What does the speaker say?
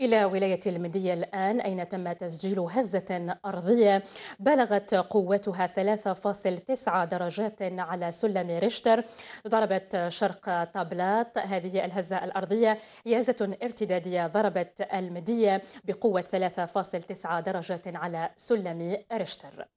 إلى ولاية المدية الآن أين تم تسجيل هزة أرضية بلغت قوتها 3.9 درجات على سلم ريشتر ضربت شرق طابلات هذه الهزة الأرضية هي هزة ارتدادية ضربت المدية بقوة 3.9 درجات على سلم ريشتر